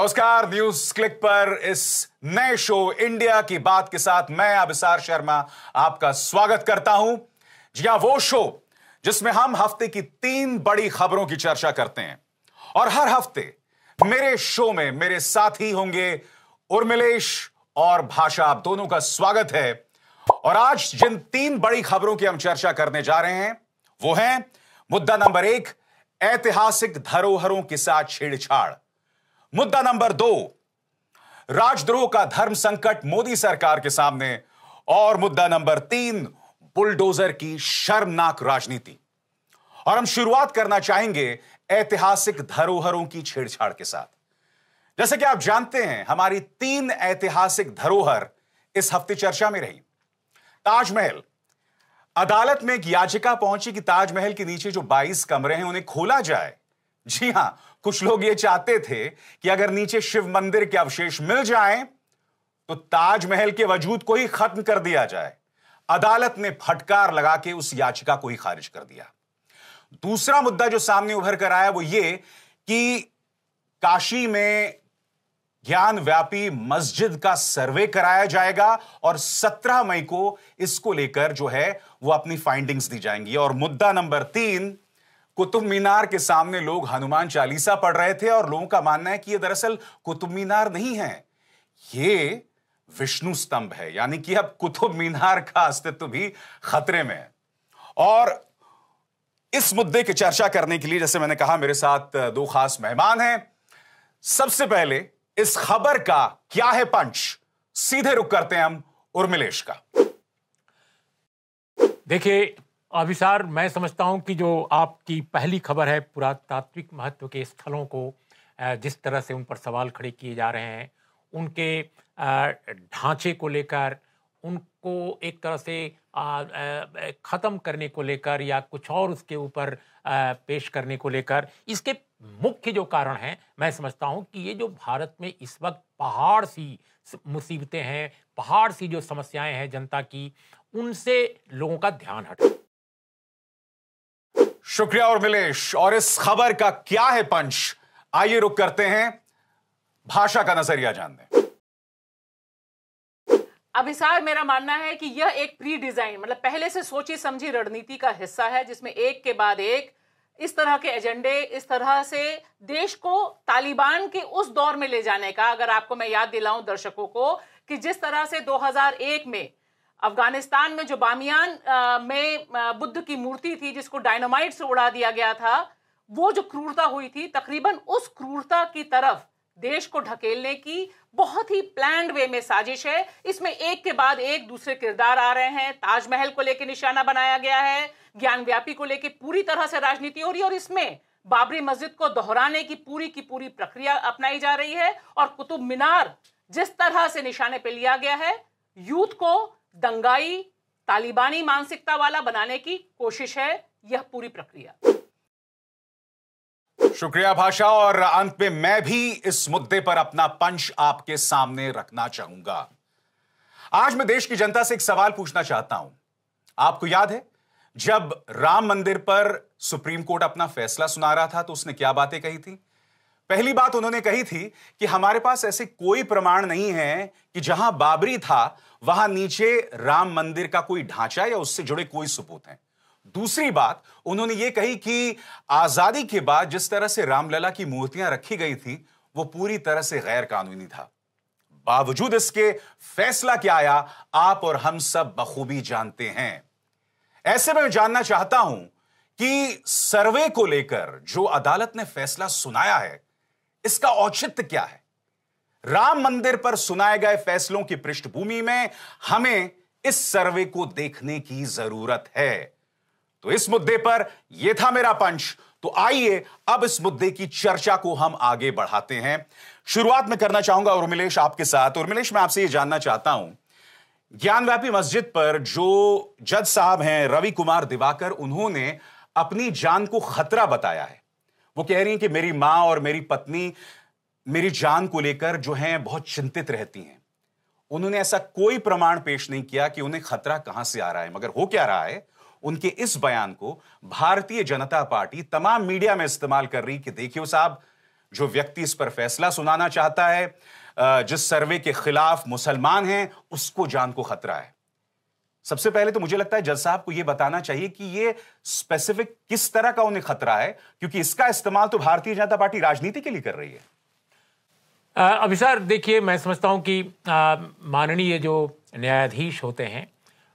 नमस्कार news click पर इस नए शो इंडिया की बात के साथ मैं अभिसार शर्मा आपका स्वागत करता हूं जी हां वो शो जिसमें हम हफ्ते की तीन बड़ी खबरों की चर्चा करते हैं और हर हफ्ते मेरे शो में मेरे साथ ही होंगे उर्मिलेश और भाषा आप दोनों का स्वागत है और आज जिन तीन बड़ी खबरों की हम चर्चा करने जा रहे हैं वो हैं मुद्दा नंबर एक ऐतिहासिक धरोहरों के साथ छेड़छाड़ मुद्दा नंबर दो राजद्रोह का धर्म संकट मोदी सरकार के सामने और मुद्दा नंबर तीन बुलडोजर की शर्मनाक राजनीति और हम शुरुआत करना चाहेंगे ऐतिहासिक धरोहरों की छेड़छाड़ के साथ जैसे कि आप जानते हैं हमारी तीन ऐतिहासिक धरोहर इस हफ्ते चर्चा में रही ताजमहल अदालत में एक याचिका पहुंची कि ताजमहल के नीचे जो 22 कमरे हैं उन्हें खोला जाए जी हां कुछ लोग ये चाहते थे कि अगर नीचे शिव मंदिर के अवशेष मिल जाएं तो ताजमहल के वजूद को ही खत्म कर दिया जाए अदालत ने फटकार लगा के उस याचिका को ही खारिज कर दिया दूसरा मुद्दा जो सामने उभर कर आया वो ये कि काशी में ज्ञान व्यापी मस्जिद का सर्वे कराया जाएगा और 17 मई को इसको लेकर जो है वो अपनी फाइंडिंग्स दी जाएंगी और मुद्दा नंबर तीन कुतुब मीनार के सामने लोग हनुमान चालीसा पढ़ रहे थे और लोगों का मानना है कि यह दरअसल कुतुब मीनार नहीं है ये विष्णु स्तंभ है यानी कि अब कुतुब मीनार का अस्तित्व भी खतरे में है और इस मुद्दे की चर्चा करने के लिए जैसे मैंने कहा मेरे साथ दो खास मेहमान हैं सबसे पहले इस खबर का क्या है पंच सीधे रुक करते हैं हम उर्मिलेश का देखिए अभिसार मैं समझता हूं कि जो आपकी पहली खबर है पुरातात्विक महत्व के स्थलों को जिस तरह से उन पर सवाल खड़े किए जा रहे हैं उनके ढांचे को लेकर उनको एक तरह से ख़त्म करने को लेकर या कुछ और उसके ऊपर पेश करने को लेकर इसके मुख्य जो कारण हैं मैं समझता हूं कि ये जो भारत में इस वक्त पहाड़ सी मुसीबतें हैं पहाड़ सी जो समस्याएं हैं जनता की उनसे लोगों का ध्यान हटा शुक्रिया और मिलेश और इस खबर का क्या है पंच आइए रुक करते हैं भाषा का नजरिया जानने अभिसार मेरा मानना है कि यह एक प्री डिजाइन मतलब पहले से सोची समझी रणनीति का हिस्सा है जिसमें एक के बाद एक इस तरह के एजेंडे इस तरह से देश को तालिबान के उस दौर में ले जाने का अगर आपको मैं याद दिलाऊं दर्शकों को कि जिस तरह से 2001 में अफगानिस्तान में जो बामियान में बुद्ध की मूर्ति थी जिसको डायनामाइट से उड़ा दिया गया था वो जो क्रूरता हुई थी तकरीबन उस क्रूरता की तरफ देश को ढकेलने की बहुत ही प्लैंड वे में साजिश है इसमें एक के बाद एक दूसरे किरदार आ रहे हैं ताजमहल को लेकर निशाना बनाया गया है ज्ञान व्यापी को लेकर पूरी तरह से राजनीति हो रही है और इसमें बाबरी मस्जिद को दोहराने की पूरी की पूरी प्रक्रिया अपनाई जा रही है और कुतुब मीनार जिस तरह से निशाने पर लिया गया है यूथ को दंगाई तालिबानी मानसिकता वाला बनाने की कोशिश है यह पूरी प्रक्रिया शुक्रिया भाषा और अंत में मैं भी इस मुद्दे पर अपना पंच आपके सामने रखना चाहूंगा आज मैं देश की जनता से एक सवाल पूछना चाहता हूं आपको याद है जब राम मंदिर पर सुप्रीम कोर्ट अपना फैसला सुना रहा था तो उसने क्या बातें कही थी पहली बात उन्होंने कही थी कि हमारे पास ऐसे कोई प्रमाण नहीं है कि जहां बाबरी था वहां नीचे राम मंदिर का कोई ढांचा या उससे जुड़े कोई सबूत हैं दूसरी बात उन्होंने ये कही कि आजादी के बाद जिस तरह से रामलला की मूर्तियां रखी गई थी वो पूरी तरह से गैर कानूनी था बावजूद इसके फैसला क्या आया आप और हम सब बखूबी जानते हैं ऐसे में जानना चाहता हूं कि सर्वे को लेकर जो अदालत ने फैसला सुनाया है इसका औचित्य क्या है राम मंदिर पर सुनाए गए फैसलों की पृष्ठभूमि में हमें इस सर्वे को देखने की जरूरत है तो इस मुद्दे पर यह था मेरा पंच तो आइए अब इस मुद्दे की चर्चा को हम आगे बढ़ाते हैं शुरुआत में करना चाहूंगा उर्मिलेश आपके साथ उर्मिलेश मैं आपसे यह जानना चाहता हूं ज्ञानव्यापी मस्जिद पर जो जज साहब हैं रवि कुमार दिवाकर उन्होंने अपनी जान को खतरा बताया है वो कह रही हैं कि मेरी माँ और मेरी पत्नी मेरी जान को लेकर जो हैं बहुत चिंतित रहती हैं उन्होंने ऐसा कोई प्रमाण पेश नहीं किया कि उन्हें खतरा कहां से आ रहा है मगर हो क्या रहा है उनके इस बयान को भारतीय जनता पार्टी तमाम मीडिया में इस्तेमाल कर रही कि देखियो साहब जो व्यक्ति इस पर फैसला सुनाना चाहता है जिस सर्वे के खिलाफ मुसलमान हैं उसको जान को खतरा है सबसे पहले तो मुझे लगता है जज साहब को यह बताना चाहिए कि ये स्पेसिफिक किस तरह का उन्हें खतरा है क्योंकि इसका इस्तेमाल तो भारतीय जनता पार्टी राजनीति के लिए कर रही है अभिसार देखिए मैं समझता हूं कि माननीय जो न्यायाधीश होते हैं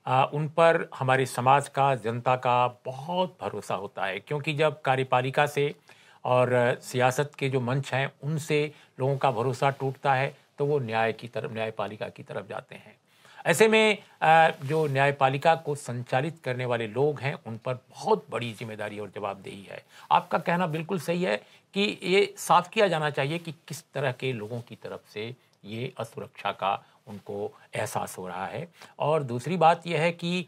आ, उन पर हमारे समाज का जनता का बहुत भरोसा होता है क्योंकि जब कार्यपालिका से और सियासत के जो मंच हैं उनसे लोगों का भरोसा टूटता है तो वो न्याय की तरफ न्यायपालिका की तरफ जाते हैं ऐसे में जो न्यायपालिका को संचालित करने वाले लोग हैं उन पर बहुत बड़ी जिम्मेदारी और जवाबदेही है आपका कहना बिल्कुल सही है कि ये साफ किया जाना चाहिए कि किस तरह के लोगों की तरफ से ये असुरक्षा का उनको एहसास हो रहा है और दूसरी बात यह है कि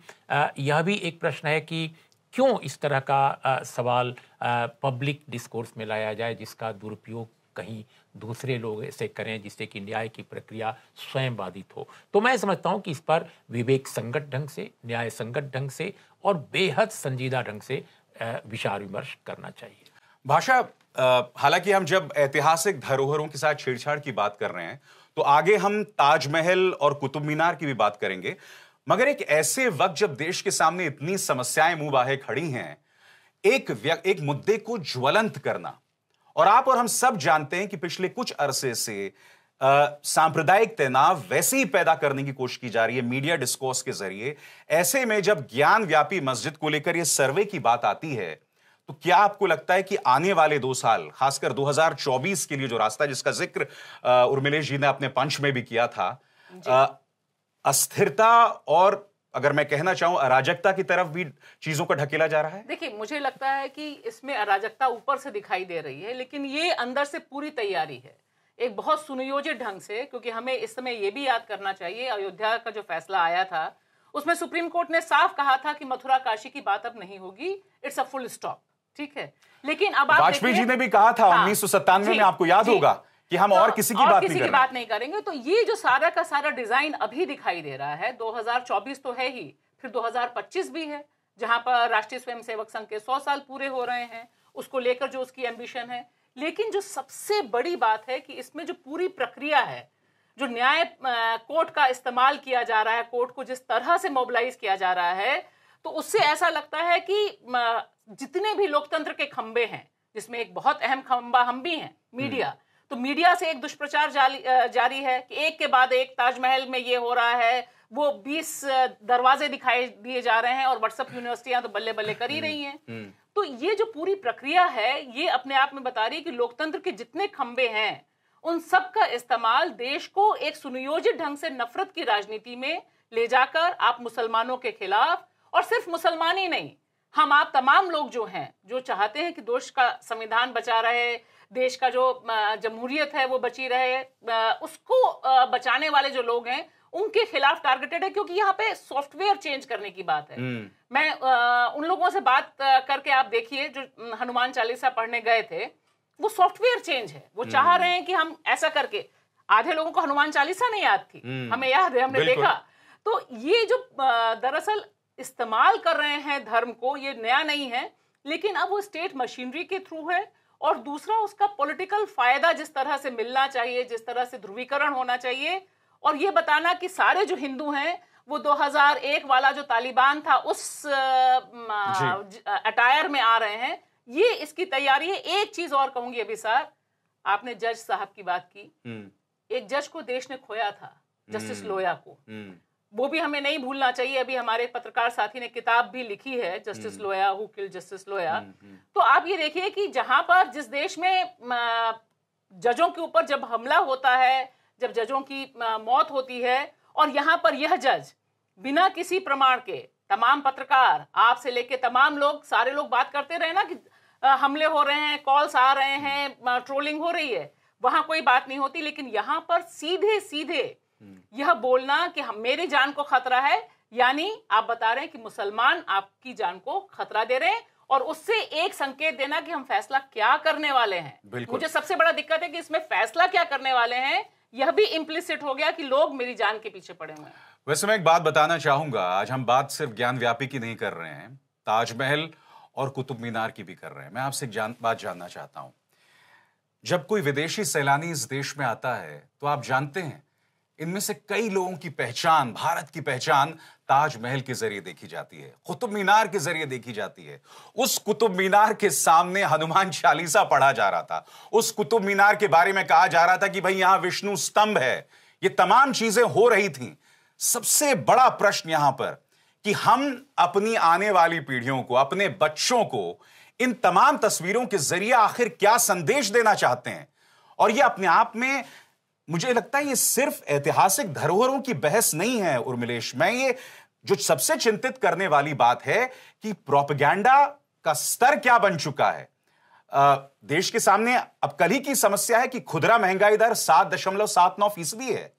यह भी एक प्रश्न है कि क्यों इस तरह का सवाल पब्लिक डिस्कोर्स में लाया जाए जिसका दुरुपयोग कहीं दूसरे लोग ऐसे करें जिससे कि न्याय की प्रक्रिया स्वयं बाधित हो तो मैं समझता हूं कि इस पर विवेक संगत ढंग से न्याय संगत ढंग से और बेहद संजीदा ढंग से विचार विमर्श करना चाहिए भाषा हालांकि हम जब ऐतिहासिक धरोहरों के साथ छेड़छाड़ की बात कर रहे हैं तो आगे हम ताजमहल और कुतुब मीनार की भी बात करेंगे मगर एक ऐसे वक्त जब देश के सामने इतनी समस्याएं मुंह बाहे खड़ी हैं एक एक मुद्दे को ज्वलंत करना और आप और हम सब जानते हैं कि पिछले कुछ अरसे से सांप्रदायिक तनाव वैसे ही पैदा करने की कोशिश की जा रही है मीडिया डिस्कोर्स के जरिए ऐसे में जब ज्ञान व्यापी मस्जिद को लेकर यह सर्वे की बात आती है तो क्या आपको लगता है कि आने वाले दो साल खासकर 2024 के लिए जो रास्ता जिसका जिक्र उर्मिलेश जी ने अपने पंच में भी किया था अस्थिरता और अगर मैं कहना चाहूँ अराजकता की तरफ भी चीजों को ढकेला जा रहा है देखिए मुझे लगता है कि इसमें अराजकता ऊपर से दिखाई दे रही है लेकिन ये अंदर से पूरी तैयारी है एक बहुत सुनियोजित ढंग से क्योंकि हमें इस समय यह भी याद करना चाहिए अयोध्या का जो फैसला आया था उसमें सुप्रीम कोर्ट ने साफ कहा था कि मथुरा काशी की बात अब नहीं होगी इट्स अ फुल स्टॉप ठीक है लेकिन अब वाजपेयी जी ने भी कहा था हाँ, उन्नीस में आपको याद होगा कि हम और हाँ, किसी की और बात किसी नहीं की बात नहीं करेंगे तो ये जो सारा का सारा डिजाइन अभी दिखाई दे रहा है 2024 तो है ही फिर 2025 भी है जहां पर राष्ट्रीय स्वयंसेवक संघ के 100 साल पूरे हो रहे हैं उसको लेकर जो उसकी एम्बिशन है लेकिन जो सबसे बड़ी बात है कि इसमें जो पूरी प्रक्रिया है जो न्याय कोर्ट का इस्तेमाल किया जा रहा है कोर्ट को जिस तरह से मोबिलाइज किया जा रहा है तो उससे ऐसा लगता है कि जितने भी लोकतंत्र के खंबे हैं जिसमें एक बहुत अहम खंबा हम भी हैं हम्म। मीडिया तो मीडिया से एक दुष्प्रचार जारी है कि एक के बाद एक ताजमहल में ये हो रहा है वो 20 दरवाजे दिखाई दिए जा रहे हैं और व्हाट्सएप यूनिवर्सिटियां तो बल्ले बल्ले कर ही हम्म, रही हैं हम्म। तो ये जो पूरी प्रक्रिया है ये अपने आप में बता रही है कि लोकतंत्र के जितने खंबे हैं उन सब का इस्तेमाल देश को एक सुनियोजित ढंग से नफरत की राजनीति में ले जाकर आप मुसलमानों के खिलाफ और सिर्फ मुसलमान ही नहीं हम आप तमाम लोग जो हैं जो चाहते हैं कि देश का संविधान बचा रहे देश का जो जमहूरियत है वो बची रहे उसको बचाने वाले जो लोग हैं उनके खिलाफ टारगेटेड है क्योंकि यहाँ पे सॉफ्टवेयर चेंज करने की बात है हम्म। मैं उन लोगों से बात करके आप देखिए जो हनुमान चालीसा पढ़ने गए थे वो सॉफ्टवेयर चेंज है वो चाह हम्म। रहे हैं कि हम ऐसा करके आधे लोगों को हनुमान चालीसा नहीं याद थी हम्म। हमें याद है हमने देखा तो ये जो दरअसल इस्तेमाल कर रहे हैं धर्म को ये नया नहीं है लेकिन अब वो स्टेट मशीनरी के थ्रू है और दूसरा उसका पॉलिटिकल फायदा जिस तरह से मिलना चाहिए जिस तरह से ध्रुवीकरण होना चाहिए और ये बताना कि सारे जो हिंदू हैं वो 2001 वाला जो तालिबान था उस अटायर में आ रहे हैं ये इसकी तैयारी है एक चीज और कहूंगी अभी सर आपने जज साहब की बात की हम्म। एक जज को देश ने खोया था जस्टिस हम्म। लोया को हम्म। वो भी हमें नहीं भूलना चाहिए अभी हमारे पत्रकार साथी ने किताब भी लिखी है justice hmm. Loya who killed justice Loya हम्म, हम्म। तो आप ये देखिए कि जहां पर जिस देश में जजों के ऊपर जब हमला होता है जब जजों की मौत होती है और यहाँ पर यह जज बिना किसी प्रमाण के तमाम पत्रकार आपसे लेके तमाम लोग सारे लोग बात करते रहे ना कि हमले हो रहे हैं कॉल्स आ रहे हैं ट्रोलिंग हो रही है वहां कोई बात नहीं होती लेकिन यहाँ पर सीधे सीधे यह बोलना कि हम मेरे जान को खतरा है यानी आप बता रहे हैं कि मुसलमान आपकी जान को खतरा दे रहे हैं और उससे एक संकेत देना कि हम फैसला क्या करने वाले हैं मुझे सबसे बड़ा दिक्कत है कि इसमें फैसला क्या करने वाले हैं यह भी इम्प्लिसिट हो गया कि लोग मेरी जान के पीछे पड़े हुए हैं वैसे मैं एक बात बताना चाहूंगा आज हम बात सिर्फ ज्ञान व्यापी की नहीं कर रहे हैं ताजमहल और कुतुब मीनार की भी कर रहे हैं मैं आपसे एक जान, बात जानना चाहता हूं जब कोई विदेशी सैलानी इस देश में आता है तो आप जानते हैं इनमें से कई लोगों की पहचान भारत की पहचान ताजमहल के जरिए देखी जाती है कुतुब मीनार के जरिए देखी जाती है उस कुतुब मीनार के सामने हनुमान चालीसा पढ़ा जा रहा था उस कुतुब मीनार के बारे में कहा जा रहा था कि भाई यहां विष्णु स्तंभ है ये तमाम चीजें हो रही थी सबसे बड़ा प्रश्न यहां पर कि हम अपनी आने वाली पीढ़ियों को अपने बच्चों को इन तमाम तस्वीरों के जरिए आखिर क्या संदेश देना चाहते हैं और यह अपने आप में मुझे लगता है ये सिर्फ ऐतिहासिक धरोहरों की बहस नहीं है उर्मिलेश मैं ये जो सबसे चिंतित करने वाली बात है कि प्रोपगैंडा का स्तर क्या बन चुका है आ, देश के सामने अब कल ही की समस्या है कि खुदरा महंगाई दर सात दशमलव सात नौ फीसदी है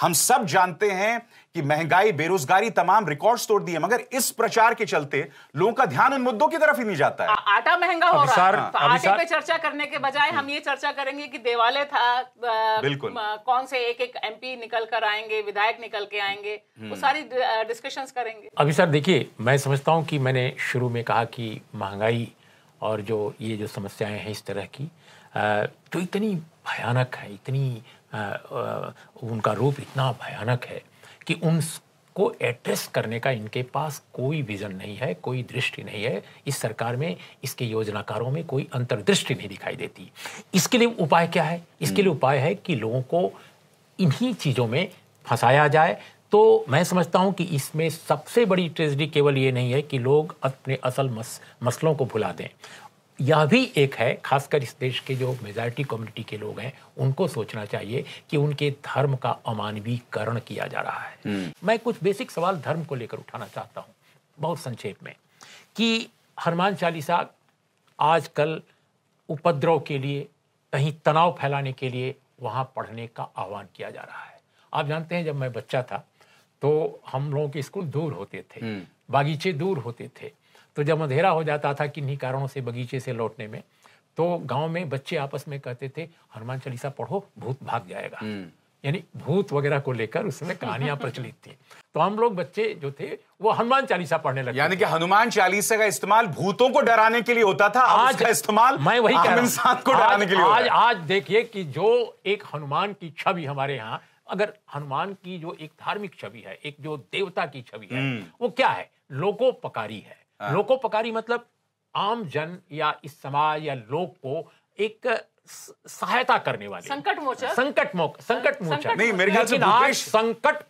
हम सब जानते हैं कि महंगाई बेरोजगारी तमाम रिकॉर्ड तोड़ दिए मगर इस प्रचार के चलते लोगों का ध्यान उन मुद्दों की तरफ ही नहीं जाता है आ, आटा महंगा हो रहा है तो आटे पे चर्चा करने के बजाय हम ये चर्चा करेंगे कि देवालय था बिल्कुल कौन से एक एक एमपी निकल कर आएंगे विधायक निकल के आएंगे वो हम्म। सारी डिस्कशन करेंगे अभी सर देखिए मैं समझता हूँ कि मैंने शुरू में कहा कि महंगाई और जो ये जो समस्याएं हैं इस तरह की जो तो इतनी भयानक है इतनी उनका रूप इतना भयानक है कि उनको एड्रेस करने का इनके पास कोई विज़न नहीं है कोई दृष्टि नहीं है इस सरकार में इसके योजनाकारों में कोई अंतर्दृष्टि नहीं दिखाई देती इसके लिए उपाय क्या है इसके लिए हम्म। उपाय है कि लोगों को इन्हीं चीज़ों में फंसाया जाए तो मैं समझता हूं कि इसमें सबसे बड़ी ट्रेजडी केवल ये नहीं है कि लोग अपने असल मस, मसलों को भुला दें यह भी एक है खासकर इस देश के जो मेजॉरिटी कम्युनिटी के लोग हैं उनको सोचना चाहिए कि उनके धर्म का अमानवीकरण किया जा रहा है हम्म। मैं कुछ बेसिक सवाल धर्म को लेकर उठाना चाहता हूँ बहुत संक्षेप में कि हनुमान चालीसा आजकल उपद्रव के लिए कहीं तनाव फैलाने के लिए वहाँ पढ़ने का आह्वान किया जा रहा है आप जानते हैं जब मैं बच्चा था तो हम लोगों के स्कूल दूर होते थे हम्म। बागीचे दूर होते थे तो जब अंधेरा हो जाता था किन्हीं कारणों से बगीचे से लौटने में तो गांव में बच्चे आपस में कहते थे हनुमान चालीसा पढ़ो भूत भाग जाएगा हम्म। यानी भूत वगैरह को लेकर उसमें कहानियां प्रचलित थी तो हम लोग बच्चे जो थे वो हनुमान चालीसा पढ़ने लगे यानी कि हनुमान चालीसा का इस्तेमाल भूतों को डराने के लिए होता था आज का इस्तेमाल मैं वही इंसान को डराने के लिए आज आज देखिए कि जो एक हनुमान की छवि हमारे यहाँ अगर हनुमान की जो एक धार्मिक छवि है एक जो देवता की छवि है हम्म। वो क्या है लोकोपकारी है हाँ। लोकोपकारी मतलब आम जन या इस समाज या लोग को एक सहायता करने वाले संकट मोचन संकट मोक संकट मोचन नहीं मेरे ख्याल से आज संकट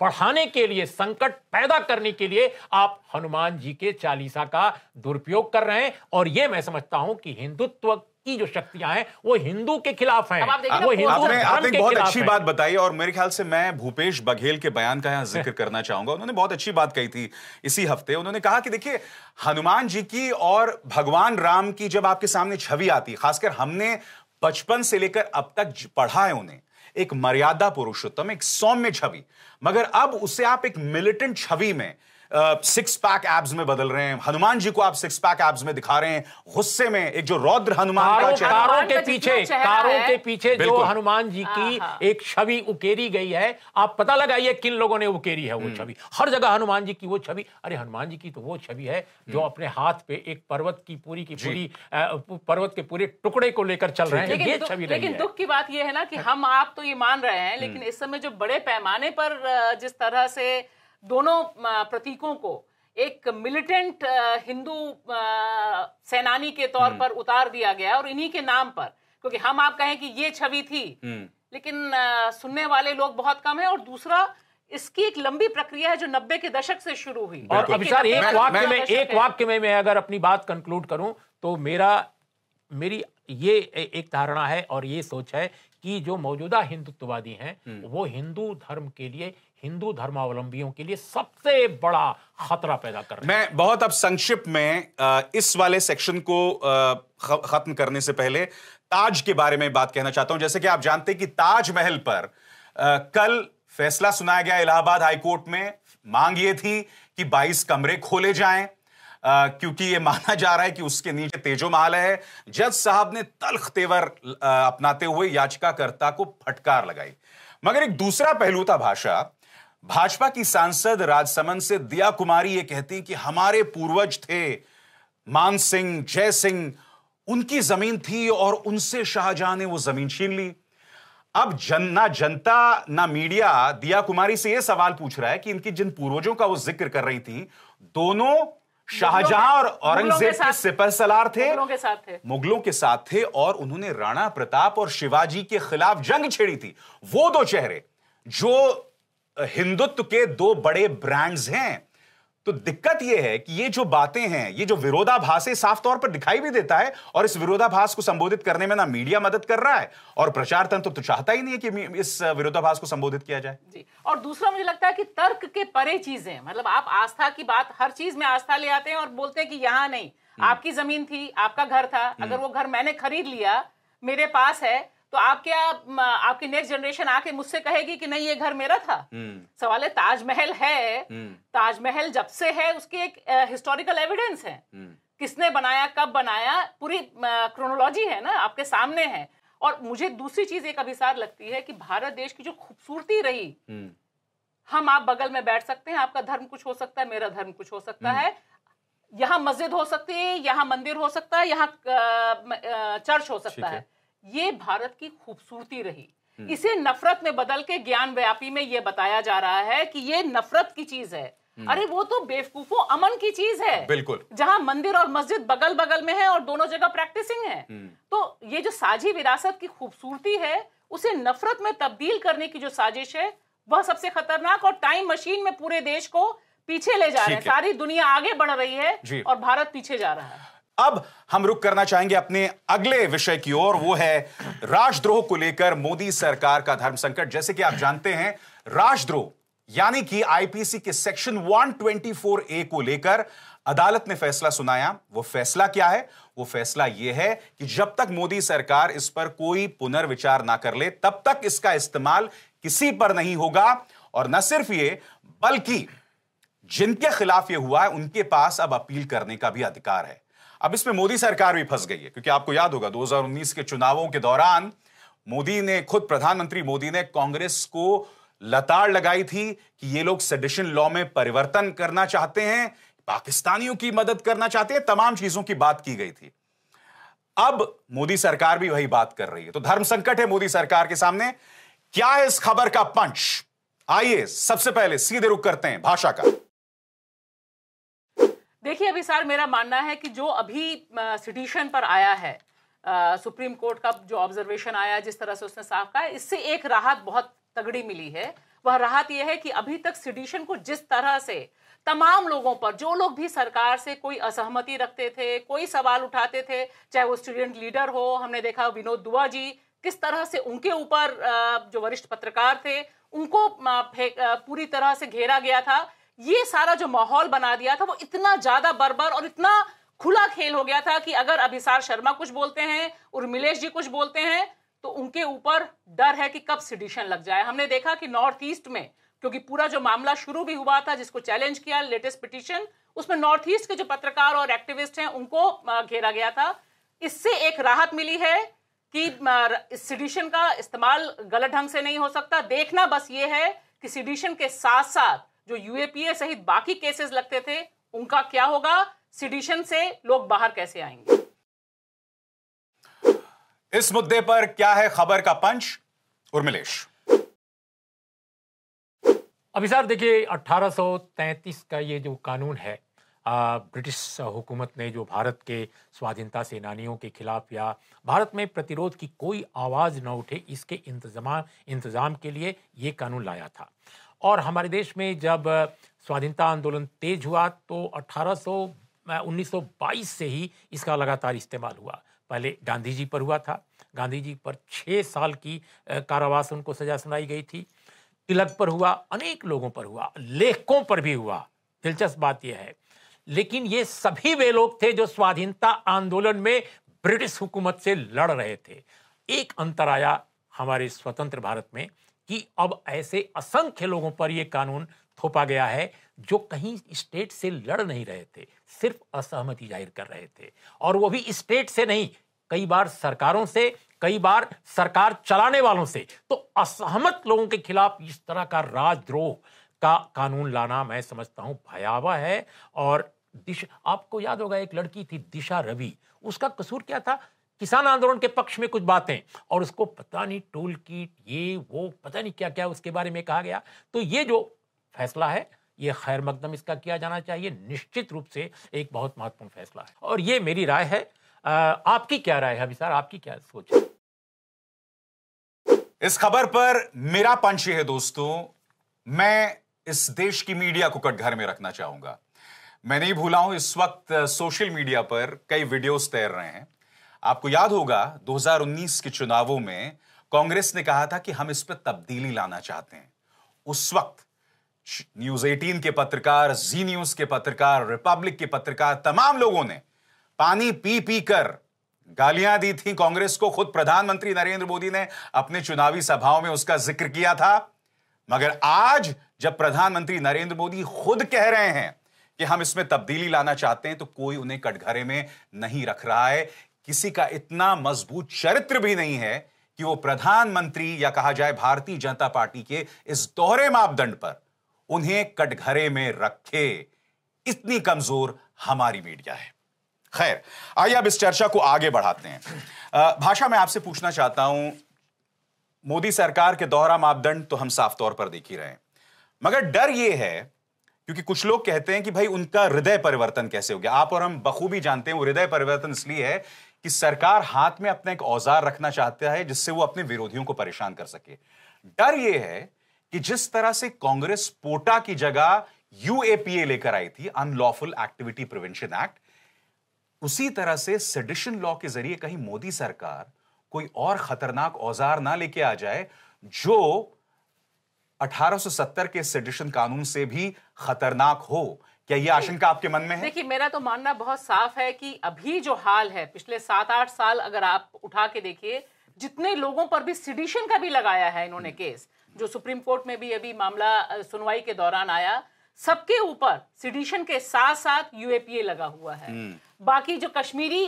बढ़ाने के लिए संकट पैदा करने के लिए आप हनुमान जी के चालीसा का दुरुपयोग कर रहे हैं और यह मैं समझता हूं कि हिंदुत्व की जो शक्तियां हैं वो हिंदू के खिलाफ हैं वो हिंदू आपने बहुत अच्छी बात बताई और मेरे ख्याल से मैं भूपेश बघेल के बयान का यहाँ जिक्र करना चाहूंगा उन्होंने बहुत अच्छी बात कही थी इसी हफ्ते उन्होंने कहा कि देखिए हनुमान जी की और भगवान राम की जब आपके सामने छवि आती खासकर हमने बचपन से लेकर अब तक पढ़ा है उन्हें एक मर्यादा पुरुषोत्तम एक सौम्य छवि मगर अब उसे आप एक मिलिटेंट छवि में सिक्स पैक एब्स में बदल रहे हैं हनुमान जी को आप सिक्स पैक एब्स में दिखा रहे हैं गुस्से में एक जो रौद्र हनुमान कारों, का कारों के पीछे कारों के पीछे जो हनुमान जी की एक छवि उकेरी गई है आप पता लगाइए किन लोगों ने उकेरी है वो हम्म। छवि हर जगह हनुमान जी की वो छवि अरे हनुमान जी की तो वो छवि है जो हम्म। अपने हाथ पे एक पर्वत की पूरी की पूरी पर्वत के पूरे टुकड़े को लेकर चल रहे हैं ये छवि लेकिन दुख की बात यह है ना कि हम आप तो ये मान रहे हैं लेकिन हम्म। इस समय जो बड़े पैमाने पर जिस तरह से दोनों प्रतीकों को एक मिलिटेंट हिंदू सेनानी के तौर हम्म। पर उतार दिया गया और इन्हीं के नाम पर क्योंकि हम आप कहें कि ये छवि थी हम्म। लेकिन सुनने वाले लोग बहुत कम है और दूसरा इसकी एक लंबी प्रक्रिया है जो नब्बे के दशक से शुरू हुई और अभी सर एक वाक्य में एक वाक्य में मैं अगर अपनी बात कंक्लूड करूं तो मेरा मेरी ये एक धारणा है और ये सोच है कि जो मौजूदा हिंदुत्ववादी हैं हम्म। वो हिंदू धर्म के लिए हिंदू धर्मावलंबियों के लिए सबसे बड़ा खतरा पैदा कर रहे हैं। मैं बहुत अब संक्षिप्त में इस वाले सेक्शन को खत्म करने से पहले ताज के बारे में बात कहना चाहता हूं जैसे कि आप जानते हैं कि ताजमहल पर कल फैसला सुनाया गया इलाहाबाद हाईकोर्ट में मांग ये थी कि 22 कमरे खोले जाएं Uh, क्योंकि ये माना जा रहा है कि उसके नीचे तेजो महल है जज साहब ने तलख तेवर uh, अपनाते हुए याचिकाकर्ता को फटकार लगाई मगर एक दूसरा पहलू था भाषा भाजपा की सांसद राजसमंद से दिया कुमारी ये कहती कि हमारे पूर्वज थे मान सिंह जय सिंह उनकी जमीन थी और उनसे शाहजहां ने वो जमीन छीन ली अब जन ना जनता ना मीडिया दिया कुमारी से यह सवाल पूछ रहा है कि इनकी जिन पूर्वजों का वो जिक्र कर रही थी दोनों शाहजहां और औरंगजेब के सिपह सलार थे मुगलों के साथ थे मुगलों के साथ थे और उन्होंने राणा प्रताप और शिवाजी के खिलाफ जंग छेड़ी थी वो दो चेहरे जो हिंदुत्व के दो बड़े ब्रांड्स हैं तो दिक्कत यह है कि ये जो बातें हैं ये जो विरोधाभास है साफ तौर पर दिखाई भी देता है और इस विरोधाभास को संबोधित करने में ना मीडिया मदद कर रहा है और प्रचार तंत्र तो चाहता ही नहीं है कि इस विरोधाभास को संबोधित किया जाए जी और दूसरा मुझे लगता है कि तर्क के परे चीजें मतलब आप आस्था की बात हर चीज में आस्था ले आते हैं और बोलते हैं कि यहां नहीं हम्म। आपकी जमीन थी आपका घर था हम्म। अगर वो घर मैंने खरीद लिया मेरे पास है तो आप क्या आपकी नेक्स्ट जनरेशन आके मुझसे कहेगी कि नहीं ये घर मेरा था हम्म। सवाल है ताजमहल है हम्म। ताजमहल जब से है उसकी एक हिस्टोरिकल एविडेंस है हम्म। किसने बनाया कब बनाया पूरी क्रोनोलॉजी है ना आपके सामने है और मुझे दूसरी चीज एक अभिसार लगती है कि भारत देश की जो खूबसूरती रही हम आप बगल में बैठ सकते हैं आपका धर्म कुछ हो सकता है मेरा धर्म कुछ हो सकता है यहाँ मस्जिद हो सकती है यहाँ मंदिर हो सकता है यहाँ चर्च हो सकता है ये भारत की खूबसूरती रही हम्म। इसे नफरत में बदल के ज्ञान व्यापी में यह बताया जा रहा है कि ये नफरत की चीज है हम्म। अरे वो तो बेवकूफों अमन की चीज है बिल्कुल जहां मंदिर और मस्जिद बगल बगल में है और दोनों जगह प्रैक्टिसिंग है हम्म। तो ये जो साझी विरासत की खूबसूरती है उसे नफरत में तब्दील करने की जो साजिश है वह सबसे खतरनाक और टाइम मशीन में पूरे देश को पीछे ले जा रहे हैं सारी दुनिया आगे बढ़ रही है और भारत पीछे जा रहा है अब हम रुक करना चाहेंगे अपने अगले विषय की ओर वो है राजद्रोह को लेकर मोदी सरकार का धर्म संकट जैसे कि आप जानते हैं राजद्रोह यानी कि आईपीसी के सेक्शन 124 ए को लेकर अदालत ने फैसला सुनाया वो फैसला क्या है वो फैसला यह है कि जब तक मोदी सरकार इस पर कोई पुनर्विचार ना कर ले तब तक इसका इस्तेमाल किसी पर नहीं होगा और न सिर्फ ये बल्कि जिनके खिलाफ ये हुआ है उनके पास अब अपील करने का भी अधिकार है अब इसमें मोदी सरकार भी फंस गई है क्योंकि आपको याद होगा 2019 के चुनावों के दौरान मोदी ने खुद प्रधानमंत्री मोदी ने कांग्रेस को लताड़ लगाई थी कि ये लोग सेडिशन लॉ में परिवर्तन करना चाहते हैं पाकिस्तानियों की मदद करना चाहते हैं तमाम चीजों की बात की गई थी अब मोदी सरकार भी वही बात कर रही है तो धर्म संकट है मोदी सरकार के सामने क्या है इस खबर का पंच आइए सबसे पहले सीधे रुक करते हैं भाषा का देखिए अभी सर मेरा मानना है कि जो अभी सिटीशन पर आया है आ, सुप्रीम कोर्ट का जो ऑब्जर्वेशन आया जिस तरह से उसने साफ कहा इससे एक राहत बहुत तगड़ी मिली है वह राहत यह है कि अभी तक सिडिशन को जिस तरह से तमाम लोगों पर जो लोग भी सरकार से कोई असहमति रखते थे कोई सवाल उठाते थे चाहे वो स्टूडेंट लीडर हो हमने देखा विनोद दुआ जी किस तरह से उनके ऊपर जो वरिष्ठ पत्रकार थे उनको पूरी तरह से घेरा गया था ये सारा जो माहौल बना दिया था वो इतना ज्यादा बर्बर और इतना खुला खेल हो गया था कि अगर अभिसार शर्मा कुछ बोलते हैं उर्मिलेश जी कुछ बोलते हैं तो उनके ऊपर डर है कि कब सिडिशन लग जाए हमने देखा कि नॉर्थ ईस्ट में क्योंकि पूरा जो मामला शुरू भी हुआ था जिसको चैलेंज किया लेटेस्ट पिटिशन उसमें नॉर्थ ईस्ट के जो पत्रकार और एक्टिविस्ट हैं उनको घेरा गया था इससे एक राहत मिली है कि सिडिशन का इस्तेमाल गलत ढंग से नहीं हो सकता देखना बस ये है कि सिडिशन के साथ साथ जो यूएपीए सहित बाकी केसेस लगते थे उनका क्या होगा सिडिशन से लोग बाहर कैसे आएंगे इस मुद्दे पर क्या है खबर का पंच उर्मिलेश अभी सर देखिए 1833 का ये जो कानून है आ, ब्रिटिश हुकूमत ने जो भारत के स्वाधीनता सेनानियों के खिलाफ या भारत में प्रतिरोध की कोई आवाज़ न उठे इसके इंतजाम इंतज़ाम के लिए ये कानून लाया था और हमारे देश में जब स्वाधीनता आंदोलन तेज हुआ तो 1800 1922 से ही इसका लगातार इस्तेमाल हुआ पहले गांधी जी पर हुआ था गांधी जी पर छः साल की कारावास उनको सजा सुनाई गई थी तिलक पर हुआ अनेक लोगों पर हुआ लेखकों पर भी हुआ दिलचस्प बात यह है लेकिन ये सभी वे लोग थे जो स्वाधीनता आंदोलन में ब्रिटिश हुकूमत से लड़ रहे थे एक अंतर आया हमारे स्वतंत्र भारत में कि अब ऐसे असंख्य लोगों पर यह कानून थोपा गया है जो कहीं स्टेट से लड़ नहीं रहे थे सिर्फ असहमति जाहिर कर रहे थे और वो भी स्टेट से नहीं कई बार सरकारों से कई बार सरकार चलाने वालों से तो असहमत लोगों के खिलाफ इस तरह का राजद्रोह का कानून लाना मैं समझता हूं भयावह है और दिशा आपको याद होगा एक लड़की थी दिशा रवि उसका कसूर क्या था किसान आंदोलन के पक्ष में कुछ बातें और उसको पता नहीं टूल किट ये वो पता नहीं क्या क्या उसके बारे में कहा गया तो ये जो फैसला है ये खैर मकदम इसका किया जाना चाहिए निश्चित रूप से एक बहुत महत्वपूर्ण फैसला है और ये मेरी राय है आपकी क्या राय है अभिसार आपकी क्या सोच है इस खबर पर मेरा पंच है दोस्तों मैं इस देश की मीडिया को कटघर में रखना चाहूंगा मैं नहीं भूला हूं इस वक्त सोशल मीडिया पर कई वीडियोस तैर रहे हैं आपको याद होगा 2019 के चुनावों में कांग्रेस ने कहा था कि हम इस पर तब्दीली लाना चाहते हैं उस वक्त न्यूज 18 के पत्रकार जी न्यूज के पत्रकार रिपब्लिक के पत्रकार तमाम लोगों ने पानी पी पी कर गालियां दी थी कांग्रेस को खुद प्रधानमंत्री नरेंद्र मोदी ने अपने चुनावी सभाओं में उसका जिक्र किया था मगर आज जब प्रधानमंत्री नरेंद्र मोदी खुद कह रहे हैं कि हम इसमें तब्दीली लाना चाहते हैं तो कोई उन्हें कटघरे में नहीं रख रहा है किसी का इतना मजबूत चरित्र भी नहीं है कि वो प्रधानमंत्री या कहा जाए भारतीय जनता पार्टी के इस दोहरे मापदंड पर उन्हें कटघरे में रखे इतनी कमजोर हमारी मीडिया है खैर आइए अब इस चर्चा को आगे बढ़ाते हैं भाषा में आपसे पूछना चाहता हूं मोदी सरकार के दोहरा मापदंड तो हम साफ तौर पर देख ही रहे हैं मगर डर यह है क्योंकि कुछ लोग कहते हैं कि भाई उनका हृदय परिवर्तन कैसे हो गया आप और हम बखूबी जानते हैं वो हृदय परिवर्तन इसलिए है कि सरकार हाथ में अपना एक औजार रखना चाहता है जिससे वो अपने विरोधियों को परेशान कर सके डर यह है कि जिस तरह से कांग्रेस पोटा की जगह यूएपीए लेकर आई थी अनलॉफुल एक्टिविटी प्रिवेंशन एक्ट उसी तरह से सेडिशन लॉ के जरिए कहीं मोदी सरकार कोई और खतरनाक औजार ना लेके आ जाए जो 1870 के सेडिशन कानून से भी खतरनाक हो क्या ये आशंका आपके मन में है देखिए मेरा तो मानना बहुत साफ है कि अभी जो हाल है पिछले सात आठ साल अगर आप उठा के देखिए जितने लोगों पर भी सिडिशन का भी लगाया है इन्होंने हम्म। केस जो सुप्रीम कोर्ट में भी अभी मामला सुनवाई के दौरान आया सबके ऊपर सिडिशन के साथ साथ यूएपीए लगा हुआ है हम्म। बाकी जो कश्मीरी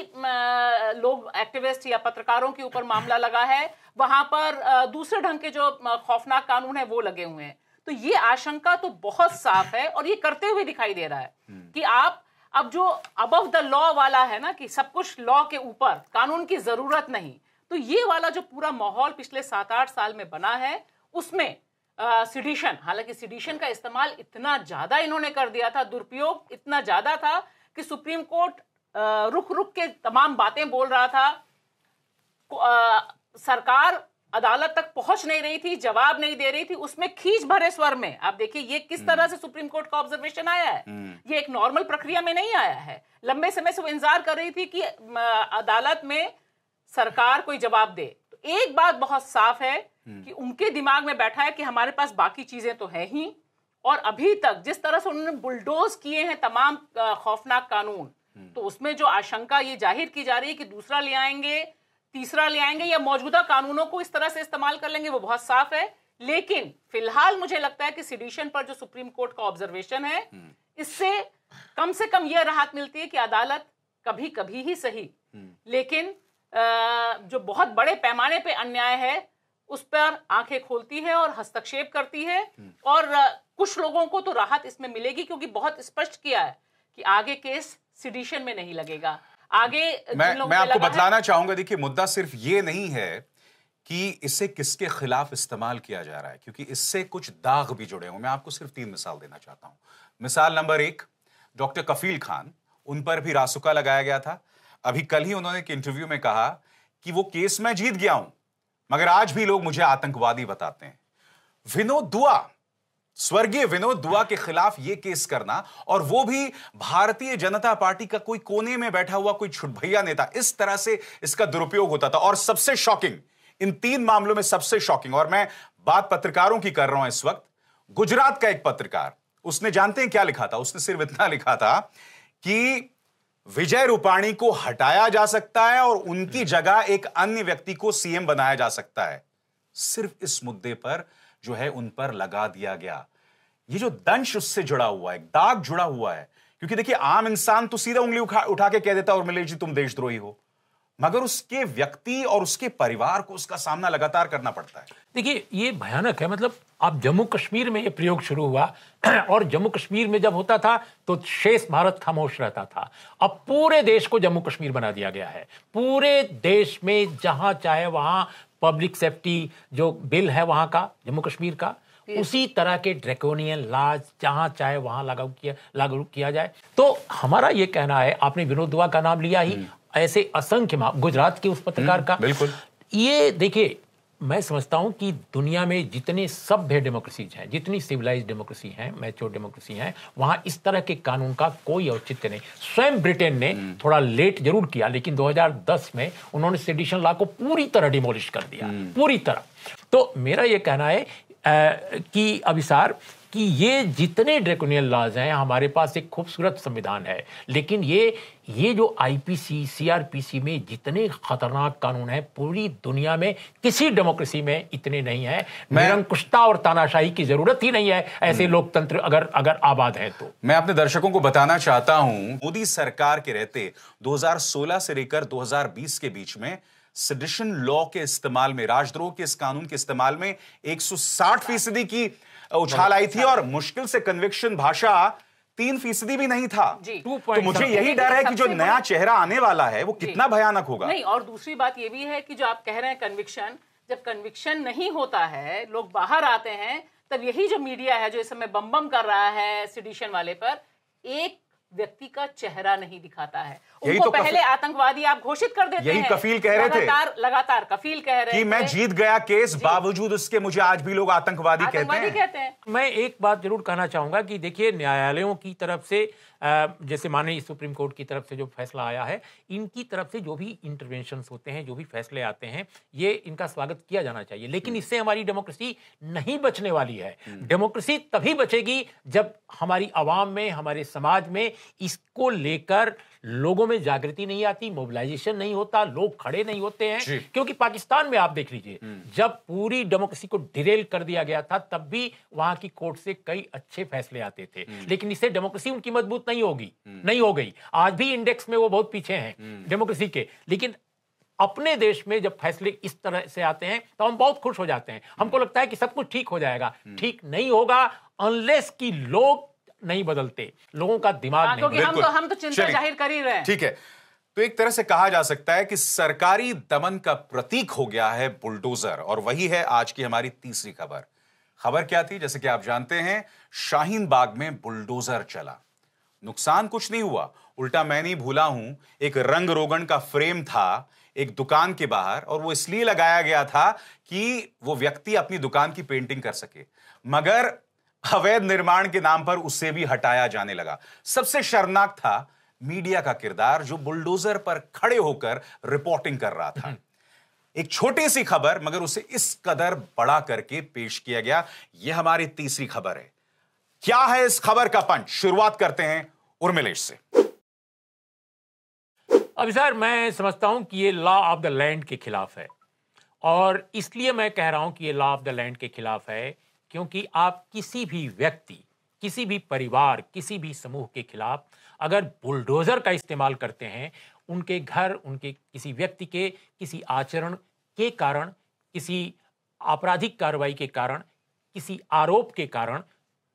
लोग एक्टिविस्ट या पत्रकारों के ऊपर मामला लगा है वहां पर दूसरे ढंग के जो खौफनाक कानून है वो लगे हुए हैं तो ये आशंका तो बहुत साफ है और ये करते हुए दिखाई दे रहा है हम्म। कि आप अब जो अबव द लॉ वाला है ना कि सब कुछ लॉ के ऊपर कानून की जरूरत नहीं तो ये वाला जो पूरा माहौल पिछले सात आठ साल में बना है उसमें सिडिशन हालांकि सिडिशन का इस्तेमाल इतना ज्यादा इन्होंने कर दिया था दुरुपयोग इतना ज्यादा था कि सुप्रीम कोर्ट रुक रुक के तमाम बातें बोल रहा था आ, सरकार अदालत तक पहुंच नहीं रही थी जवाब नहीं दे रही थी उसमें खींच भरे स्वर में आप देखिए ये किस तरह से सुप्रीम कोर्ट का ऑब्जर्वेशन आया है हम्म। ये एक नॉर्मल प्रक्रिया में नहीं आया है लंबे समय से वो इंतजार कर रही थी कि अदालत में सरकार कोई जवाब दे तो एक बात बहुत साफ है हम्म। कि उनके दिमाग में बैठा है कि हमारे पास बाकी चीजें तो है ही और अभी तक जिस तरह से उन्होंने बुलडोज किए हैं तमाम खौफनाक कानून हम्म। तो उसमें जो आशंका ये जाहिर की जा रही है कि दूसरा ले आएंगे तीसरा ले आएंगे या मौजूदा कानूनों को इस तरह से इस्तेमाल कर लेंगे वो बहुत साफ है लेकिन फिलहाल मुझे लगता है कि सिडिशन पर जो सुप्रीम कोर्ट का ऑब्जर्वेशन है हम्म। इससे कम से कम यह राहत मिलती है कि अदालत कभी कभी ही सही हम्म। लेकिन जो बहुत बड़े पैमाने पे अन्याय है उस पर आंखें खोलती है और हस्तक्षेप करती है हम्म। और कुछ लोगों को तो राहत इसमें मिलेगी क्योंकि बहुत स्पष्ट किया है कि आगे केस सिडिशन में नहीं लगेगा आगे मैं मैं आपको बतलाना चाहूंगा देखिए मुद्दा सिर्फ ये नहीं है कि इसे किसके खिलाफ इस्तेमाल किया जा रहा है क्योंकि इससे कुछ दाग भी जुड़े हुए मैं आपको सिर्फ तीन मिसाल देना चाहता हूं मिसाल नंबर एक डॉक्टर कफील खान उन पर भी रासुका लगाया गया था अभी कल ही उन्होंने एक इंटरव्यू में कहा कि वो केस में जीत गया हूं मगर आज भी लोग मुझे आतंकवादी बताते हैं विनोद दुआ स्वर्गीय विनोद दुआ के खिलाफ यह केस करना और वो भी भारतीय जनता पार्टी का कोई कोने में बैठा हुआ कोई छुटभैया नेता इस तरह से इसका दुरुपयोग होता था और सबसे शॉकिंग इन तीन मामलों में सबसे शॉकिंग और मैं बात पत्रकारों की कर रहा हूं इस वक्त गुजरात का एक पत्रकार उसने जानते हैं क्या लिखा था उसने सिर्फ इतना लिखा था कि विजय रूपाणी को हटाया जा सकता है और उनकी जगह एक अन्य व्यक्ति को सीएम बनाया जा सकता है सिर्फ इस मुद्दे पर जो है उन पर लगा दिया गया ये जो दंश उससे जुड़ा हुआ है दाग जुड़ा हुआ है क्योंकि देखिए आम इंसान तो सीधा उंगली उठा उठा के कह देता और मिले जी तुम देशद्रोही हो मगर उसके व्यक्ति और उसके परिवार को उसका सामना लगातार करना पड़ता है देखिए ये भयानक है मतलब आप जम्मू कश्मीर में ये प्रयोग शुरू हुआ और जम्मू कश्मीर में जब होता था तो शेष भारत खामोश रहता था अब पूरे देश को जम्मू कश्मीर बना दिया गया है पूरे देश में जहां चाहे वहां पब्लिक सेफ्टी जो बिल है वहाँ का जम्मू कश्मीर का उसी तरह के ड्रेकोनियन लाज जहाँ चाहे वहाँ लागू किया लागू किया जाए तो हमारा ये कहना है आपने विनोद दुआ का नाम लिया ही hmm. ऐसे असंख्य गुजरात के उस पत्रकार hmm. का बिल्कुल ये देखिए मैं समझता हूं कि दुनिया में जितने सभ्य डेमोक्रेसीज हैं जितनी सिविलाइज डेमोक्रेसी हैं मैच्योर डेमोक्रेसी हैं वहां इस तरह के कानून का कोई औचित्य नहीं स्वयं ब्रिटेन ने हम्म। थोड़ा लेट जरूर किया लेकिन 2010 में उन्होंने सेडिशन लॉ को पूरी तरह डिमोलिश कर दिया हम्म। पूरी तरह तो मेरा यह कहना है आ, कि अभिसार कि ये जितने ड्रेकोनियल लॉज हैं हमारे पास एक खूबसूरत संविधान है लेकिन ये ये जो आईपीसी सीआरपीसी में जितने खतरनाक कानून हैं पूरी दुनिया में किसी डेमोक्रेसी में इतने नहीं है निरंकुशता और तानाशाही की जरूरत ही नहीं है ऐसे हम्म। लोकतंत्र अगर अगर आबाद है तो मैं अपने दर्शकों को बताना चाहता हूं मोदी सरकार के रहते 2016 से लेकर 2020 के बीच में सडिशन लॉ के इस्तेमाल में राजद्रोह के इस कानून के इस्तेमाल में 160 फीसदी की उछाल आई थी और मुश्किल से कन्विक्शन भाषा तीन फीसदी भी नहीं था तो मुझे यही डर है कि जो नया चेहरा आने वाला है वो कितना भयानक होगा नहीं और दूसरी बात ये भी है कि जो आप कह रहे हैं कन्विक्शन जब कन्विक्शन नहीं होता है लोग बाहर आते हैं तब यही जो मीडिया है जो इस समय बम बम कर रहा है सिडिशन वाले पर एक व्यक्ति का चेहरा नहीं दिखाता है उनको तो पहले आतंकवादी आप घोषित कर देते यही कफील कह रहे थे लगातार लगातार कफील कह रहे कि मैं जीत गया केस बावजूद उसके मुझे आज भी लोग आतंकवादी, आतंकवादी कहते, हैं। कहते हैं मैं एक बात जरूर कहना चाहूंगा कि देखिए न्यायालयों की तरफ से जैसे माननीय सुप्रीम कोर्ट की तरफ से जो फैसला आया है इनकी तरफ से जो भी इंटरवेंशन होते हैं जो भी फैसले आते हैं ये इनका स्वागत किया जाना चाहिए लेकिन हम्म। इससे हमारी डेमोक्रेसी नहीं बचने वाली है डेमोक्रेसी हम्म। तभी बचेगी जब हमारी आवाम में हमारे समाज में इसको लेकर लोगों में जागृति नहीं आती मोबिलाइजेशन नहीं होता लोग खड़े नहीं होते हैं क्योंकि पाकिस्तान में आप देख लीजिए हम्म। जब पूरी डेमोक्रेसी को डिरेल कर दिया गया था तब भी वहां की कोर्ट से कई अच्छे फैसले आते थे हम्म। लेकिन इससे डेमोक्रेसी उनकी मजबूत नहीं होगी हम्म। नहीं हो गई आज भी इंडेक्स में वो बहुत पीछे हैं डेमोक्रेसी के लेकिन अपने देश में जब फैसले इस तरह से आते हैं तो हम बहुत खुश हो जाते हैं हमको लगता है कि सब कुछ ठीक हो जाएगा ठीक नहीं होगा अनलेस की लोग नहीं बदलते लोगों का दिमाग क्योंकि हम तो हम तो चिंता जाहिर कर ही रहे हैं ठीक है तो एक तरह से कहा जा सकता है कि सरकारी दमन का प्रतीक हो गया है बुलडोजर और वही है आज की हमारी तीसरी खबर खबर क्या थी जैसे कि आप जानते हैं शाहीन बाग में बुलडोजर चला नुकसान कुछ नहीं हुआ उल्टा मैं नहीं भूला हूं एक रंग रोगन का फ्रेम था एक दुकान के बाहर और वो इसलिए लगाया गया था कि वो व्यक्ति अपनी दुकान की पेंटिंग कर सके मगर अवैध निर्माण के नाम पर उसे भी हटाया जाने लगा सबसे शर्मनाक था मीडिया का किरदार जो बुलडोजर पर खड़े होकर रिपोर्टिंग कर रहा था एक छोटी सी खबर मगर उसे इस कदर बड़ा करके पेश किया गया यह हमारी तीसरी खबर है क्या है इस खबर का पंच शुरुआत करते हैं उर्मिलेश से अब सर मैं समझता हूं कि ये लॉ ऑफ द लैंड के खिलाफ है और इसलिए मैं कह रहा हूं कि ये लॉ ऑफ द लैंड के खिलाफ है क्योंकि आप किसी भी व्यक्ति किसी भी परिवार किसी भी समूह के खिलाफ अगर बुलडोजर का इस्तेमाल करते हैं उनके घर उनके किसी व्यक्ति के किसी आचरण के कारण किसी आपराधिक कार्रवाई के कारण किसी आरोप के कारण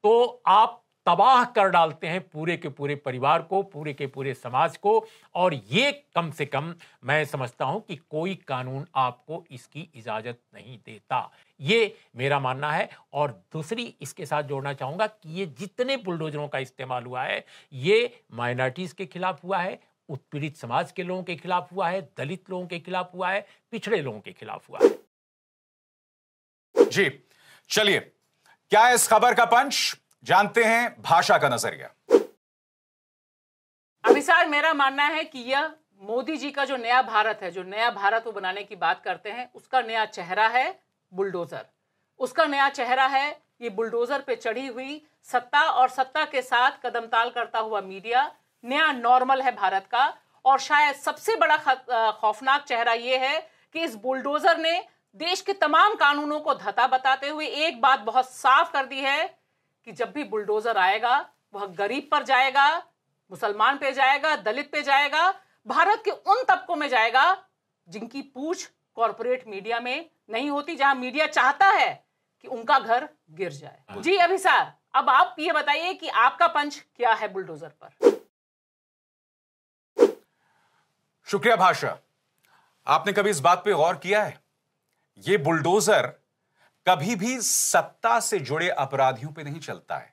तो आप तबाह कर डालते हैं पूरे के पूरे परिवार को पूरे के पूरे समाज को और ये कम से कम मैं समझता हूं कि कोई कानून आपको इसकी इजाजत नहीं देता ये मेरा मानना है और दूसरी इसके साथ जोड़ना चाहूंगा कि ये जितने बुलडोजरों का इस्तेमाल हुआ है ये माइनॉरिटीज के खिलाफ हुआ है उत्पीड़ित समाज के लोगों के खिलाफ हुआ है दलित लोगों के खिलाफ हुआ है पिछड़े लोगों के खिलाफ हुआ है जी चलिए क्या इस खबर का पंच जानते हैं भाषा का नजरिया अभिसार मेरा मानना है कि यह मोदी जी का जो नया भारत है जो नया भारत वो बनाने की बात करते हैं उसका नया चेहरा है बुलडोजर उसका नया चेहरा है ये बुलडोजर पे चढ़ी हुई सत्ता और सत्ता के साथ कदमताल करता हुआ मीडिया नया नॉर्मल है भारत का और शायद सबसे बड़ा खौफनाक चेहरा यह है कि इस बुलडोजर ने देश के तमाम कानूनों को धता बताते हुए एक बात बहुत साफ कर दी है कि जब भी बुलडोजर आएगा वह गरीब पर जाएगा मुसलमान पे जाएगा दलित पे जाएगा भारत के उन तबकों में जाएगा जिनकी पूछ कॉरपोरेट मीडिया में नहीं होती जहां मीडिया चाहता है कि उनका घर गिर जाए हाँ। जी अभिसार अब आप ये बताइए कि आपका पंच क्या है बुलडोजर पर शुक्रिया भाषा आपने कभी इस बात पे गौर किया है ये बुलडोजर कभी भी सत्ता से जुड़े अपराधियों पे नहीं चलता है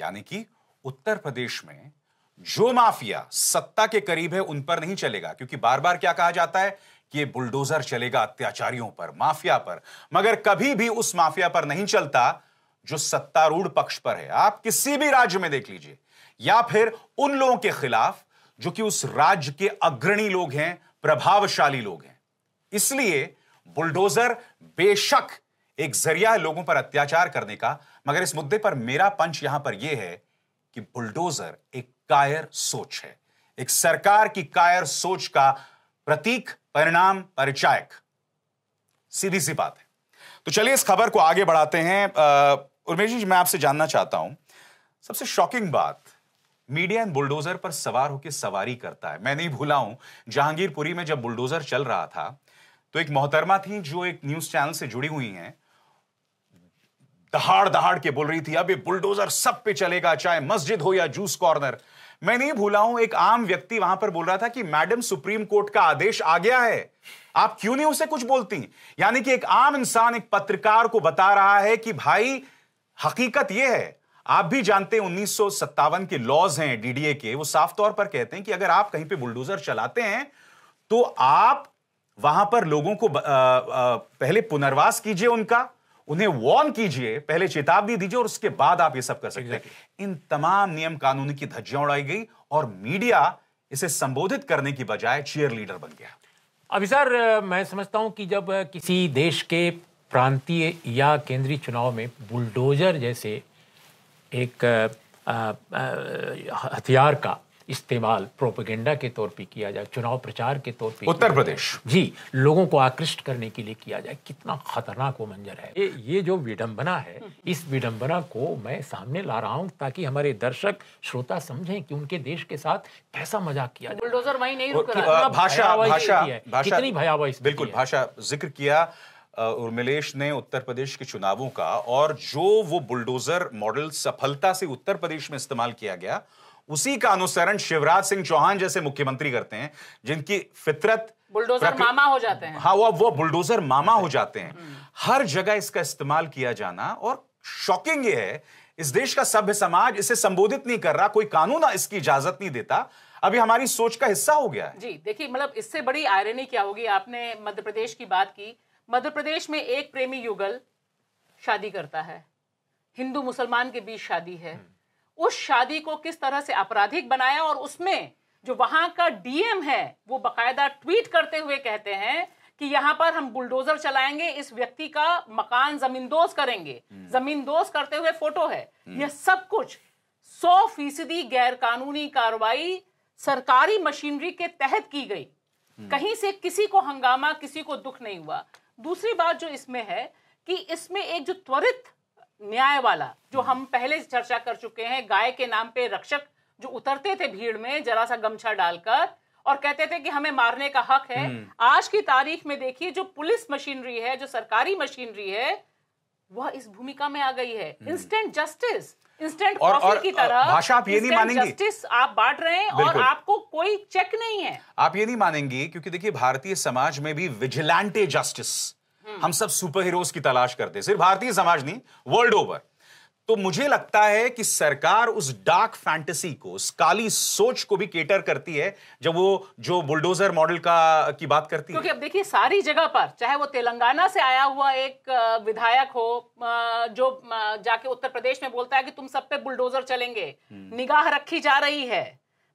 यानी कि उत्तर प्रदेश में जो माफिया सत्ता के करीब है उन पर नहीं चलेगा क्योंकि बार बार क्या कहा जाता है कि ये बुलडोजर चलेगा अत्याचारियों पर माफिया पर मगर कभी भी उस माफिया पर नहीं चलता जो सत्तारूढ़ पक्ष पर है आप किसी भी राज्य में देख लीजिए या फिर उन लोगों के खिलाफ जो कि उस राज्य के अग्रणी लोग हैं प्रभावशाली लोग हैं इसलिए बुलडोजर बेशक एक जरिया है लोगों पर अत्याचार करने का मगर इस मुद्दे पर मेरा पंच यहां पर यह है कि बुलडोजर एक कायर सोच है एक सरकार की कायर सोच का प्रतीक परिणाम परिचायक सीधी सी बात है तो चलिए इस खबर को आगे बढ़ाते हैं उर्मेश जी मैं आपसे जानना चाहता हूं सबसे शॉकिंग बात मीडिया इन बुलडोजर पर सवार होकर सवारी करता है मैं नहीं भूला हूं जहांगीरपुरी में जब बुलडोजर चल रहा था तो एक मोहतरमा थी जो एक न्यूज चैनल से जुड़ी हुई हैं दहाड़ दहाड़ के बोल रही थी अब ये बुलडोजर सब पे चलेगा चाहे मस्जिद हो या जूस कॉर्नर मैं नहीं भूला हूं एक आम व्यक्ति वहां पर बोल रहा था कि मैडम सुप्रीम कोर्ट का आदेश आ गया है आप क्यों नहीं उसे कुछ बोलती यानी कि एक आम इंसान एक पत्रकार को बता रहा है कि भाई हकीकत यह है आप भी जानते हैं उन्नीस के लॉज हैं डीडीए के वो साफ तौर पर कहते हैं कि अगर आप कहीं पे बुलडोजर चलाते हैं तो आप वहां पर लोगों को आ, आ, पहले पुनर्वास कीजिए उनका उन्हें वार्न कीजिए पहले चेतावनी दीजिए और उसके बाद आप ये सब कर सकते हैं इन तमाम नियम कानून की धज्जियां उड़ाई गई और मीडिया इसे संबोधित करने की बजाय चेयर लीडर बन गया अभी सर मैं समझता हूं कि जब किसी देश के प्रांतीय या केंद्रीय चुनाव में बुलडोजर जैसे एक हथियार का इस्तेमाल प्रोपेगेंडा के तौर पे किया जाए चुनाव प्रचार के तौर पे उत्तर प्रदेश जी लोगों को आकृष्ट करने के लिए किया जाए कितना खतरनाक वो मंजर है ये ये जो विडंबना है इस विडंबना को मैं सामने ला रहा हूँ ताकि हमारे दर्शक श्रोता समझें कि उनके देश के साथ कैसा मजाक किया जाए बुलडोजर वहीं नहीं रुक रहा भाषा भाषा कितनी भयावह बिल्कुल भाषा जिक्र किया उर्मिलेश ने उत्तर प्रदेश के चुनावों का और जो वो बुलडोजर मॉडल सफलता से उत्तर प्रदेश में इस्तेमाल किया गया उसी का अनुसरण शिवराज सिंह चौहान जैसे मुख्यमंत्री करते हैं जिनकी फितरत बुलडोजर मामा हो जाते हैं हाँ वो वो बुलडोजर मामा हो जाते हैं हर जगह इसका इस्तेमाल किया जाना और शॉकिंग ये है इस देश का सभ्य समाज इसे संबोधित नहीं कर रहा कोई कानून इसकी इजाजत नहीं देता अभी हमारी सोच का हिस्सा हो गया है जी देखिए मतलब इससे बड़ी आयरनी क्या होगी आपने मध्य प्रदेश की बात की मध्य प्रदेश में एक प्रेमी युगल शादी करता है हिंदू मुसलमान के बीच शादी है उस शादी को किस तरह से आपराधिक बनाया और उसमें जो वहां का डीएम है वो बकायदा ट्वीट करते हुए कहते हैं कि यहां पर हम बुलडोजर चलाएंगे इस व्यक्ति का मकान जमींदोज करेंगे हम्म। जमींदोज करते हुए फोटो है हम्म। यह सब कुछ सौ फीसदी गैर कानूनी कार्रवाई सरकारी मशीनरी के तहत की गई हम्म। कहीं से किसी को हंगामा किसी को दुख नहीं हुआ दूसरी बात जो इसमें है कि इसमें एक जो त्वरित न्याय वाला जो हम्म। हम पहले चर्चा कर चुके हैं गाय के नाम पे रक्षक जो उतरते थे भीड़ में जरा सा गमछा डालकर और कहते थे कि हमें मारने का हक है हम्म। आज की तारीख में देखिए जो पुलिस मशीनरी है जो सरकारी मशीनरी है वह इस भूमिका में आ गई है इंस्टेंट जस्टिस इंस्टेंट और, और की तरह भाषा आप ये नहीं मानेंगे जस्टिस आप बांट रहे हैं और आपको कोई चेक नहीं है आप ये नहीं मानेंगे क्योंकि देखिए भारतीय समाज में भी विजिलेंटे जस्टिस हम्म। हम सब सुपर हीरोज की तलाश करते सिर्फ भारतीय समाज नहीं वर्ल्ड ओवर तो मुझे लगता है कि सरकार उस डार्क फैंटेसी को उस काली सोच को भी केटर करती है जब वो जो बुलडोजर मॉडल का की बात करती क्योंकि है क्योंकि अब देखिए सारी जगह पर चाहे वो तेलंगाना से आया हुआ एक विधायक हो जो जाके उत्तर प्रदेश में बोलता है कि तुम सब पे बुलडोजर चलेंगे हम्म। निगाह रखी जा रही है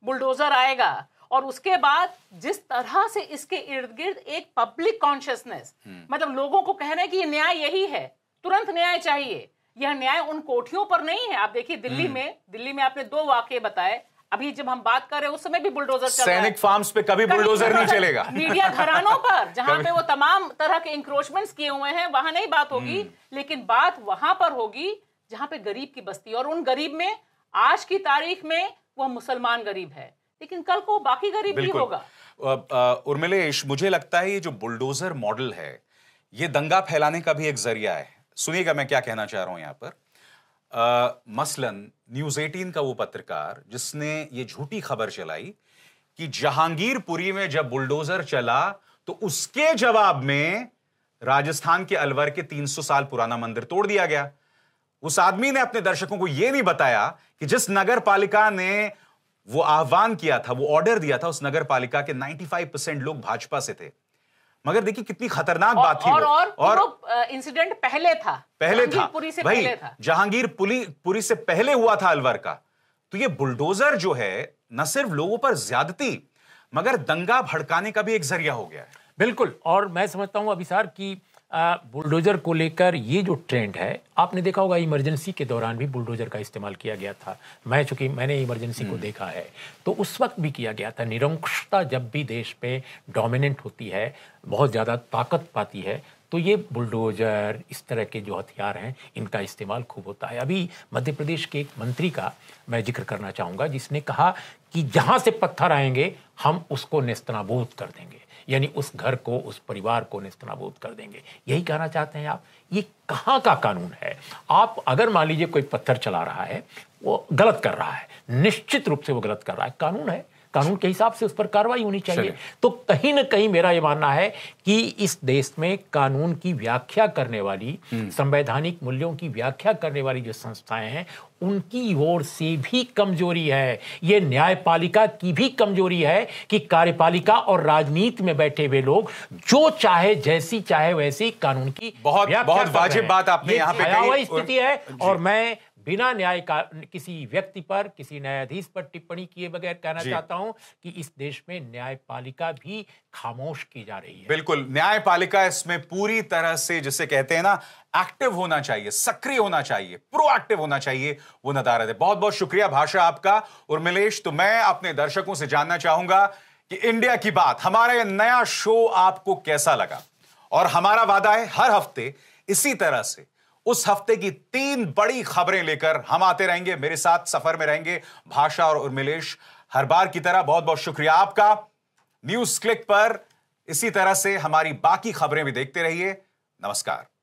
बुलडोजर आएगा और उसके बाद जिस तरह से इसके इर्द गिर्द एक पब्लिक हम्म। कॉन्शियसनेस मतलब लोगों को कहना है कि ये न्याय यही है तुरंत न्याय चाहिए यह न्याय उन कोठियों पर नहीं है आप देखिए दिल्ली हम्म। में दिल्ली में आपने दो वाक्य बताए अभी जब हम बात कर रहे हैं उस समय भी बुलडोजर चल सैनिक फार्म्स पे कभी बुलडोजर नहीं चलेगा मीडिया घरानों पर जहां पे वो तमाम तरह के इंक्रोचमेंट्स किए हुए हैं वहां नहीं बात होगी हम्म। लेकिन बात वहां पर होगी जहां पे गरीब की बस्ती और उन गरीब में आज की तारीख में वह मुसलमान गरीब है लेकिन कल को बाकी गरीब भी होगा उर्मिलेश मुझे लगता है ये जो बुलडोजर मॉडल है ये दंगा फैलाने का भी एक जरिया है सुनिएगा मैं क्या कहना चाह रहा हूं यहां पर आ, मसलन न्यूज एटीन का वो पत्रकार जिसने ये झूठी खबर चलाई कि जहांगीरपुरी में जब बुलडोजर चला तो उसके जवाब में राजस्थान के अलवर के 300 साल पुराना मंदिर तोड़ दिया गया उस आदमी ने अपने दर्शकों को यह नहीं बताया कि जिस नगर पालिका ने वो आह्वान किया था वो ऑर्डर दिया था उस नगर पालिका के 95 परसेंट लोग भाजपा से थे मगर देखिए कितनी खतरनाक और, बात थी और, और, और इंसिडेंट पहले था पहले था पुरी से भाई जहांगीर पुरी पुरी से पहले हुआ था अलवर का तो ये बुलडोजर जो है न सिर्फ लोगों पर ज्यादती मगर दंगा भड़काने का भी एक जरिया हो गया है बिल्कुल और मैं समझता हूं अभी सार की बुलडोजर को लेकर ये जो ट्रेंड है आपने देखा होगा इमरजेंसी के दौरान भी बुलडोजर का इस्तेमाल किया गया था मैं चूंकि मैंने इमरजेंसी को हम्म। देखा है तो उस वक्त भी किया गया था निरंकुशता जब भी देश में डोमिनेंट होती है बहुत ज़्यादा ताकत पाती है तो ये बुलडोजर इस तरह के जो हथियार हैं इनका इस्तेमाल खूब होता है अभी मध्य प्रदेश के एक मंत्री का मैं जिक्र करना चाहूँगा जिसने कहा कि जहाँ से पत्थर आएंगे हम उसको नेस्तनाबूद कर देंगे यानी उस घर को उस परिवार को निस्तनाबूत कर देंगे यही कहना चाहते हैं आप ये कहाँ का कानून है आप अगर मान लीजिए कोई पत्थर चला रहा है वो गलत कर रहा है निश्चित रूप से वो गलत कर रहा है कानून है कानून के हिसाब से उस पर कार्रवाई होनी चाहिए तो कहीं ना कहीं मेरा ये मानना है कि इस देश में कानून की व्याख्या करने वाली हम्म। संवैधानिक मूल्यों की व्याख्या करने वाली जो संस्थाएं हैं उनकी ओर से भी कमजोरी है यह न्यायपालिका की भी कमजोरी है कि कार्यपालिका और राजनीति में बैठे हुए लोग जो चाहे जैसी चाहे वैसी कानून की बहुत बहुत वाजिब बात आपने यहां पे कही स्थिति है और मैं बिना न्याय का किसी व्यक्ति पर किसी न्यायाधीश पर टिप्पणी किए बगैर कहना चाहता हूं कि इस देश में न्यायपालिका भी खामोश की जा रही है बिल्कुल न्यायपालिका इसमें पूरी तरह से जिसे कहते हैं ना एक्टिव होना चाहिए सक्रिय होना चाहिए प्रोएक्टिव होना चाहिए वो नदारत है बहुत बहुत शुक्रिया भाषा आपका उर्मिलेश तो मैं अपने दर्शकों से जानना चाहूंगा कि इंडिया की बात हमारा यह नया शो आपको कैसा लगा और हमारा वादा है हर हफ्ते इसी तरह से उस हफ्ते की तीन बड़ी खबरें लेकर हम आते रहेंगे मेरे साथ सफर में रहेंगे भाषा और उर्मिलेश हर बार की तरह बहुत बहुत शुक्रिया आपका न्यूज क्लिक पर इसी तरह से हमारी बाकी खबरें भी देखते रहिए नमस्कार